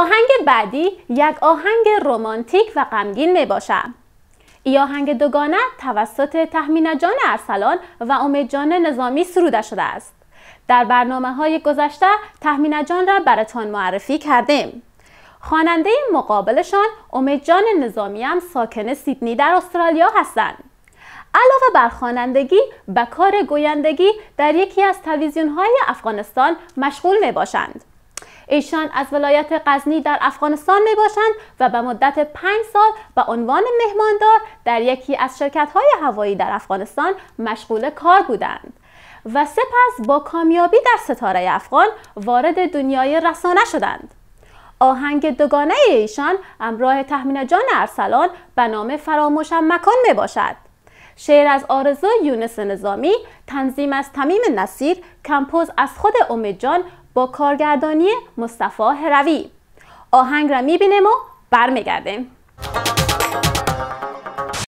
آهنگ بعدی یک آهنگ رومانتیک و غمگین می باشد. ای آهنگ دوگانه توسط تحمین جان ارسلان و جان نظامی سروده شده است. در برنامه های گذشته تحمین جان را براتان معرفی کردیم. خواننده مقابلشان امیدجان نظامی هم ساکن سیدنی در استرالیا هستند. علاوه بر خوانندگی به کار گویندگی در یکی از تلویزیون های افغانستان مشغول می باشند. ایشان از ولایت غزنی در افغانستان می باشند و به مدت پنج سال به عنوان مهماندار در یکی از شرکت های هوایی در افغانستان مشغول کار بودند. و سپس با کامیابی در ستاره افغان وارد دنیای رسانه شدند. آهنگ دوگانه ایشان امراه تحمین جان ارسلان به نام فراموشم مکان می باشد. شعر از آرزو یونس نظامی تنظیم از تمیم نصیر کمپوز از خود امجان با کارگردانی مصطفی هروی آهنگ را میبینیم و برمیگردیم